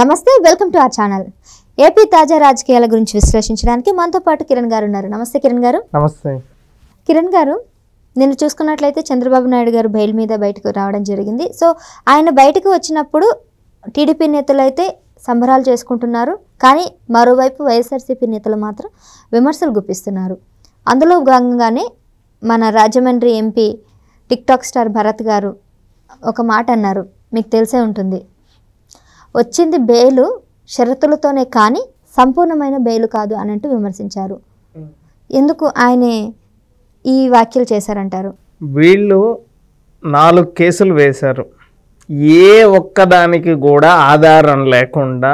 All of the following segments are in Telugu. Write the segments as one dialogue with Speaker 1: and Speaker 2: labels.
Speaker 1: నమస్తే welcome to our channel AP తాజా రాజకీయాల గురించి విశ్లేషించడానికి మనతో పాటు కిరణ్ గారు ఉన్నారు నమస్తే కిరణ్ గారు నమస్తే కిరణ్ గారు నిన్న చూసుకున్నట్లయితే చంద్రబాబు నాయుడు గారు బయలు మీద బయటకు రావడం జరిగింది సో ఆయన బయటకు వచ్చినప్పుడు టీడీపీ నేతలు అయితే సంబరాలు చేసుకుంటున్నారు కానీ మరోవైపు వైఎస్ఆర్సీపీ నేతలు మాత్రం విమర్శలు గుప్పిస్తున్నారు అందులో భాగంగానే మన Rajahmundry MP TikTok star Bharat garu ఒక మాట అన్నారు మీకు తెలిసే ఉంటుంది వచ్చింది బెయిలు షరతులతోనే కానీ సంపూర్ణమైన బెయిలు కాదు అని అంటూ విమర్శించారు ఎందుకు ఆయనే ఈ వ్యాఖ్యలు చేశారంటారు
Speaker 2: వీళ్ళు నాలుగు కేసులు వేశారు ఏ ఒక్కదానికి కూడా ఆధారం లేకుండా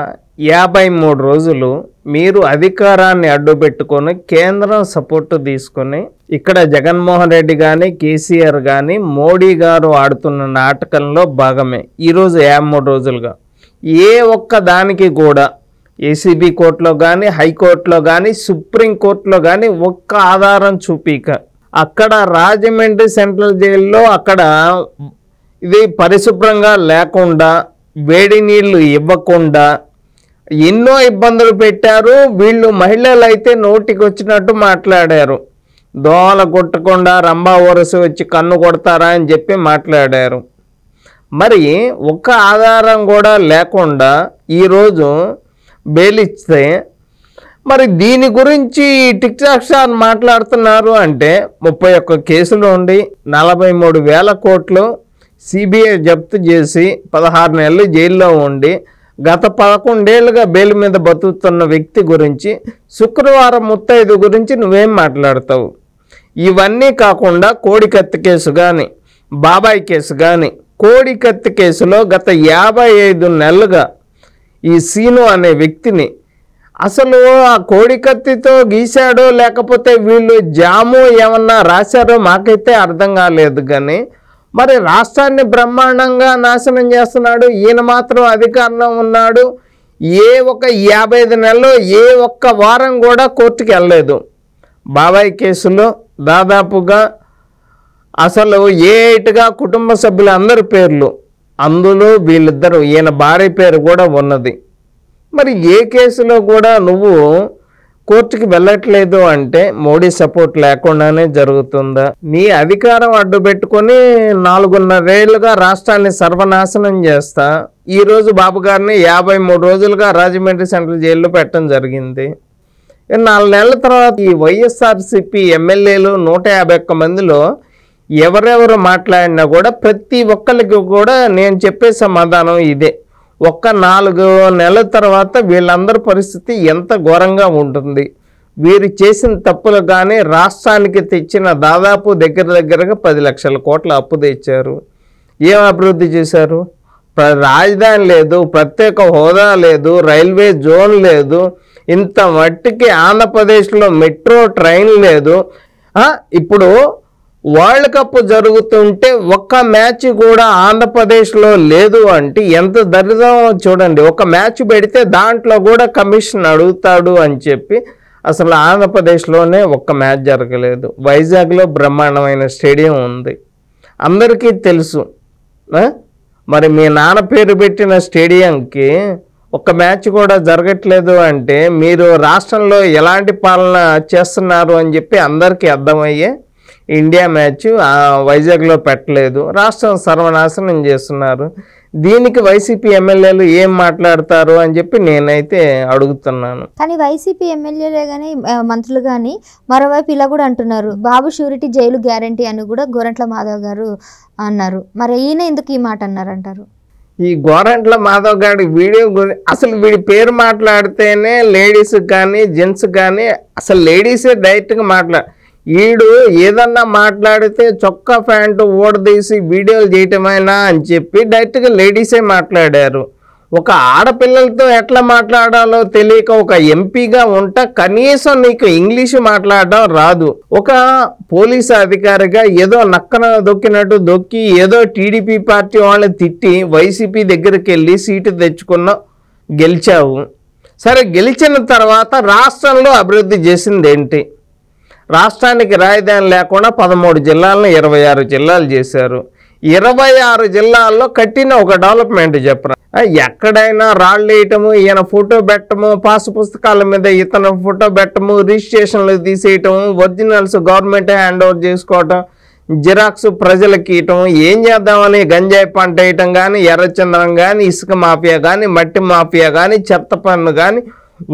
Speaker 2: యాభై మూడు రోజులు మీరు అధికారాన్ని అడ్డుపెట్టుకొని కేంద్రం సపోర్టు తీసుకొని ఇక్కడ జగన్మోహన్ రెడ్డి కానీ కేసీఆర్ కానీ మోడీ గారు ఆడుతున్న నాటకంలో భాగమే ఈరోజు యాభై మూడు రోజులుగా ఏ ఒక్క దానికి కూడా ఏసీబీ కోర్టులో కానీ హైకోర్టులో కానీ సుప్రీంకోర్టులో కానీ ఒక్క ఆధారం చూపిక అక్కడ రాజమండ్రి సెంట్రల్ జైల్లో అక్కడ ఇది పరిశుభ్రంగా లేకుండా వేడి నీళ్లు ఇవ్వకుండా ఎన్నో ఇబ్బందులు పెట్టారు వీళ్ళు మహిళలు అయితే నోటికి వచ్చినట్టు మాట్లాడారు దోమల కొట్టకుండా రంభా వరస వచ్చి కన్ను కొడతారా అని చెప్పి మాట్లాడారు మరి ఒక్క ఆధారం కూడా లేకుండా ఈరోజు బెయిలిస్తే మరి దీని గురించి టిక్టాక్సాన్ మాట్లాడుతున్నారు అంటే ముప్పై ఒక్క కేసులు ఉండి నలభై మూడు వేల కోట్లు సిబిఐ జప్తు చేసి పదహారు నెలలు జైల్లో ఉండి గత పదకొండేళ్లుగా బెయిల్ మీద బతుకుతున్న వ్యక్తి గురించి శుక్రవారం ముత్తైదు గురించి నువ్వేం మాట్లాడతావు ఇవన్నీ కాకుండా కోడికత్తి కేసు కానీ బాబాయ్ కేసు కానీ కోడికత్తి కేసులో గత యాభై ఐదు నెలలుగా ఈ సీను అనే వ్యక్తిని అసలు ఆ కోడికత్తితో గీశాడో లేకపోతే వీళ్ళు జాము ఏమన్నా రాశారో మాకైతే అర్థం కాలేదు కానీ మరి రాష్ట్రాన్ని బ్రహ్మాండంగా నాశనం చేస్తున్నాడు ఈయన మాత్రం అధికారంలో ఉన్నాడు ఏ ఒక యాభై ఐదు నెలలో ఏ ఒక్క వారం కూడా కోర్టుకి వెళ్ళలేదు బాబాయ్ కేసులో దాదాపుగా అసలు ఏటుగా కుటుంబ సభ్యులందరి పేర్లు అందులో వీళ్ళిద్దరూ ఈయన భార్య పేరు కూడా ఉన్నది మరి ఏ కేసులో కూడా నువ్వు కోర్టుకి వెళ్ళట్లేదు అంటే మోడీ సపోర్ట్ లేకుండానే జరుగుతుందా నీ అధికారం అడ్డుపెట్టుకొని నాలుగున్నరేళ్లుగా రాష్ట్రాన్ని సర్వనాశనం చేస్తా ఈరోజు బాబు గారిని యాభై మూడు రోజులుగా రాజమండ్రి సెంట్రల్ జైల్లో పెట్టడం జరిగింది నాలుగు నెలల తర్వాత ఈ వైఎస్ఆర్సిపి ఎమ్మెల్యేలు నూట యాభై ఒక్క మందిలో ఎవరెవరు మాట్లాడినా కూడా ప్రతి ఒక్కరికి కూడా నేను చెప్పే సమాధానం ఇదే ఒక్క నాలుగు నెలల తర్వాత వీళ్ళందరి పరిస్థితి ఎంత ఘోరంగా ఉంటుంది వీరు చేసిన తప్పులు కానీ రాష్ట్రానికి తెచ్చిన దాదాపు దగ్గర దగ్గరగా పది లక్షల కోట్ల అప్పు తెచ్చారు ఏం అభివృద్ధి చేశారు రాజధాని లేదు ప్రత్యేక హోదా లేదు రైల్వే జోన్ లేదు ఇంత మట్టికి ఆంధ్రప్రదేశ్లో మెట్రో ట్రైన్ లేదు ఇప్పుడు వరల్డ్ కప్ జరుగుతుంటే ఒక్క మ్యాచ్ కూడా ఆంధ్రప్రదేశ్లో లేదు అంటే ఎంత దరిద్రం చూడండి ఒక మ్యాచ్ పెడితే దాంట్లో కూడా కమిషన్ అడుగుతాడు అని చెప్పి అసలు ఆంధ్రప్రదేశ్లోనే ఒక్క మ్యాచ్ జరగలేదు వైజాగ్లో బ్రహ్మాండమైన స్టేడియం ఉంది అందరికీ తెలుసు మరి మీ నాన్న పేరు పెట్టిన స్టేడియంకి ఒక మ్యాచ్ కూడా జరగట్లేదు అంటే మీరు రాష్ట్రంలో ఎలాంటి పాలన చేస్తున్నారు అని చెప్పి అందరికీ అర్థమయ్యే ఇండియా మ్యాచ్ వైజాగ్లో పెట్టలేదు రాష్ట్రం సర్వనాశనం చేస్తున్నారు దీనికి వైసీపీ ఎమ్మెల్యేలు ఏం మాట్లాడతారు అని చెప్పి నేనైతే అడుగుతున్నాను
Speaker 1: కానీ వైసీపీ ఎమ్మెల్యేలే కానీ మంత్రులు కానీ మరోవైపు ఇలా కూడా అంటున్నారు బాబు షూరిటీ జైలు గ్యారంటీ అని కూడా గోరంట్ల మాధవ్ గారు అన్నారు మరి ఈయన ఎందుకు ఈ మాట అన్నారంటారు
Speaker 2: ఈ గోరంట్ల మాధవ్ గారి వీడియో అసలు వీడి పేరు మాట్లాడితేనే లేడీస్ కానీ జెంట్స్ కానీ అసలు లేడీసే డైరెక్ట్గా మాట్లాడు వీడు ఏదన్నా మాట్లాడితే చొక్కా ప్యాంటు ఓడదీసి వీడియోలు చేయటమైనా అని చెప్పి డైరెక్ట్గా లేడీసే మాట్లాడారు ఒక ఆడపిల్లలతో ఎట్లా మాట్లాడాలో తెలియక ఒక ఎంపీగా ఉంట కనీసం నీకు ఇంగ్లీష్ మాట్లాడడం రాదు ఒక పోలీస్ అధికారిగా ఏదో నక్కన దొక్కినట్టు దొక్కి ఏదో టీడీపీ పార్టీ వాళ్ళని తిట్టి వైసీపీ దగ్గరికి వెళ్ళి సీటు తెచ్చుకున్న గెలిచావు సరే గెలిచిన తర్వాత రాష్ట్రంలో అభివృద్ధి చేసింది ఏంటి రాష్ట్రానికి రాజధాని లేకుండా పదమూడు జిల్లాలను ఇరవై ఆరు జిల్లాలు చేశారు ఇరవై ఆరు జిల్లాల్లో కట్టిన ఒక డెవలప్మెంట్ చెప్పరా ఎక్కడైనా రాళ్ళు వేయటము ఈయన ఫోటో పెట్టము పాస్ పుస్తకాల మీద ఇతను ఫోటో పెట్టము రిజిస్ట్రేషన్లు తీసేయటము ఒరిజినల్స్ గవర్నమెంట్ హ్యాండ్ ఓవర్ చేసుకోవటం జిరాక్స్ ప్రజలకి ఇవ్వటం ఏం చేద్దామని గంజాయి పంట వేయటం కానీ ఎర్రచందనం కానీ ఇసుక మాఫియా కానీ మట్టి మాఫియా కానీ చెత్త పన్ను కానీ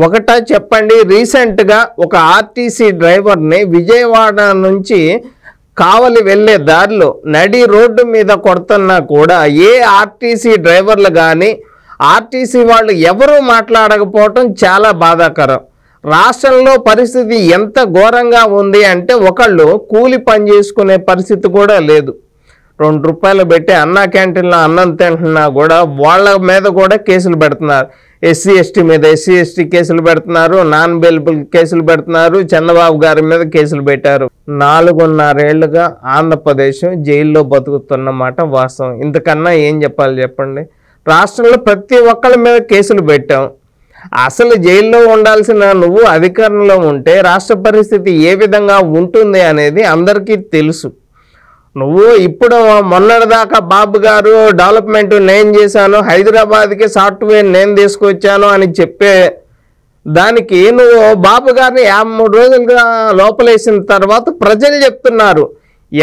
Speaker 2: ఒకట చెప్పండి రీసెంట్గా ఒక ఆర్టీసీ డ్రైవర్ని విజయవాడ నుంచి కావలి వెళ్ళే దారిలో నడి రోడ్డు మీద కొడుతున్నా కూడా ఏ ఆర్టీసీ డ్రైవర్లు కానీ ఆర్టీసీ వాళ్ళు ఎవరూ మాట్లాడకపోవటం చాలా బాధాకరం రాష్ట్రంలో పరిస్థితి ఎంత ఘోరంగా ఉంది అంటే ఒకళ్ళు కూలి పని చేసుకునే పరిస్థితి కూడా లేదు రెండు రూపాయలు పెట్టి అన్న క్యాంటీన్లో అన్నం తింటున్నా కూడా వాళ్ళ మీద కూడా కేసులు పెడుతున్నారు ఎస్సీ ఎస్టీ మీద ఎస్సీ ఎస్టీ కేసులు పెడుతున్నారు నాన్ బెయిలబుల్ కేసులు పెడుతున్నారు చంద్రబాబు గారి మీద కేసులు పెట్టారు నాలుగున్నరేళ్లుగా ఆంధ్రప్రదేశ్ జైల్లో బతుకుతున్నమాట వాస్తవం ఇంతకన్నా ఏం చెప్పాలి చెప్పండి రాష్ట్రంలో ప్రతి ఒక్కళ్ళ మీద కేసులు పెట్టాం అసలు జైల్లో ఉండాల్సిన నువ్వు అధికారంలో ఉంటే రాష్ట్ర పరిస్థితి ఏ విధంగా ఉంటుంది అనేది అందరికీ తెలుసు నువ్వు ఇప్పుడు మొన్నటిదాకా బాబు గారు డెవలప్మెంట్ నేను చేశాను హైదరాబాద్కి సాఫ్ట్వేర్ నేను తీసుకొచ్చాను అని చెప్పే దానికి నువ్వు బాబు గారిని యాభై మూడు రోజులుగా లోపలేసిన తర్వాత ప్రజలు చెప్తున్నారు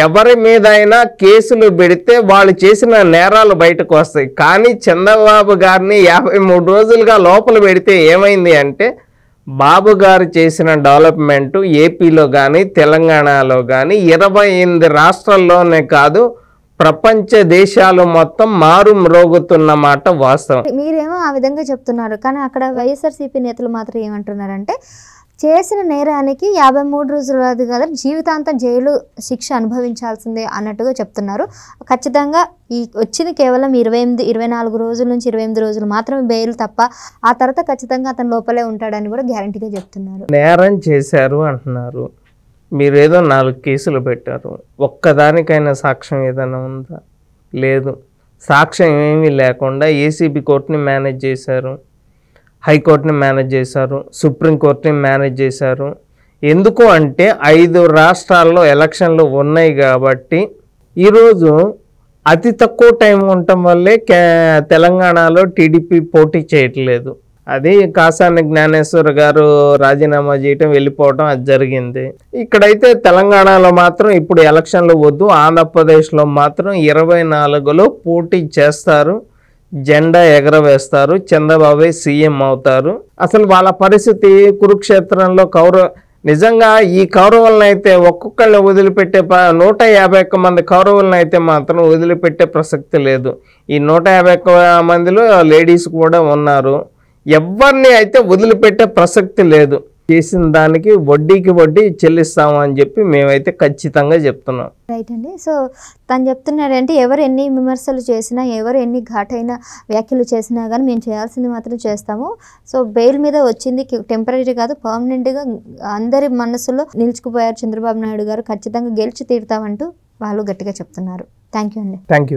Speaker 2: ఎవరి అయినా కేసులు పెడితే వాళ్ళు చేసిన నేరాలు బయటకు వస్తాయి కానీ చంద్రబాబు గారిని యాభై మూడు రోజులుగా లోపల పెడితే ఏమైంది అంటే బాబు గారు చేసిన డెవలప్మెంట్ ఏపీలో కానీ తెలంగాణలో కానీ ఇరవై ఎనిమిది రాష్ట్రాల్లోనే కాదు ప్రపంచ దేశాలు మొత్తం మారు మ్రోగుతున్న మాట వాస్తవం
Speaker 1: మీరేమో ఆ విధంగా చెప్తున్నారు కానీ అక్కడ వైఎస్ఆర్సీపీ నేతలు మాత్రం ఏమంటున్నారంటే చేసిన నేరానికి యాభై మూడు రోజుల గల జీవితాంతం జైలు శిక్ష అనుభవించాల్సిందే అన్నట్టుగా చెప్తున్నారు ఖచ్చితంగా ఈ వచ్చిన కేవలం ఇరవై ఎనిమిది ఇరవై నాలుగు రోజుల నుంచి ఇరవై ఎనిమిది రోజులు మాత్రమే బెయిల్ తప్ప ఆ తర్వాత ఖచ్చితంగా అతను లోపలే ఉంటాడని కూడా గ్యారంటీగా చెప్తున్నారు
Speaker 2: నేరం చేశారు అంటున్నారు మీరేదో నాలుగు కేసులు పెట్టారు ఒక్కదానికైనా సాక్ష్యం ఏదైనా ఉందా లేదు సాక్ష్యం ఏమీ లేకుండా ఏసీబీ కోర్టుని మేనేజ్ చేశారు హైకోర్టుని మేనేజ్ చేశారు సుప్రీంకోర్టుని మేనేజ్ చేశారు ఎందుకు అంటే ఐదు రాష్ట్రాల్లో ఎలక్షన్లు ఉన్నాయి కాబట్టి ఈరోజు అతి తక్కువ టైం ఉండటం వల్లే తెలంగాణలో టీడీపీ పోటీ చేయట్లేదు అది కాసాని జ్ఞానేశ్వర్ గారు రాజీనామా చేయటం వెళ్ళిపోవటం అది జరిగింది ఇక్కడైతే తెలంగాణలో మాత్రం ఇప్పుడు ఎలక్షన్లు వద్దు ఆంధ్రప్రదేశ్లో మాత్రం ఇరవై నాలుగులో పోటీ చేస్తారు జెండా ఎగరవేస్తారు చంద్రబాబు సీఎం అవుతారు అసలు వాళ్ళ పరిస్థితి కురుక్షేత్రంలో కౌరవ నిజంగా ఈ కౌరవులనైతే ఒక్కొక్కళ్ళు వదిలిపెట్టే నూట యాభై ఒక్క మంది కౌరవులనైతే మాత్రం వదిలిపెట్టే ప్రసక్తి లేదు ఈ నూట యాభై ఒక్క మందిలో లేడీస్ కూడా ఉన్నారు ఎవరిని అయితే వదిలిపెట్టే ప్రసక్తి లేదు చేసిన దానికి వడ్డీకి వడ్డీ చెల్లిస్తాము అని చెప్పి మేమైతే ఖచ్చితంగా చెప్తున్నాం
Speaker 1: రైట్ అండి సో తను చెప్తున్నాడంటే ఎవరు ఎన్ని విమర్శలు చేసినా ఎవరు ఎన్ని ఘాటైన వ్యాఖ్యలు చేసినా కానీ మేము చేయాల్సింది మాత్రం చేస్తాము సో బెయిల్ మీద వచ్చింది టెంపరీ కాదు పర్మనెంట్గా అందరి మనసులో నిలిచిపోయారు చంద్రబాబు నాయుడు గారు ఖచ్చితంగా గెలిచి తీరుతామంటూ వాళ్ళు గట్టిగా చెప్తున్నారు థ్యాంక్ యూ అండి
Speaker 2: థ్యాంక్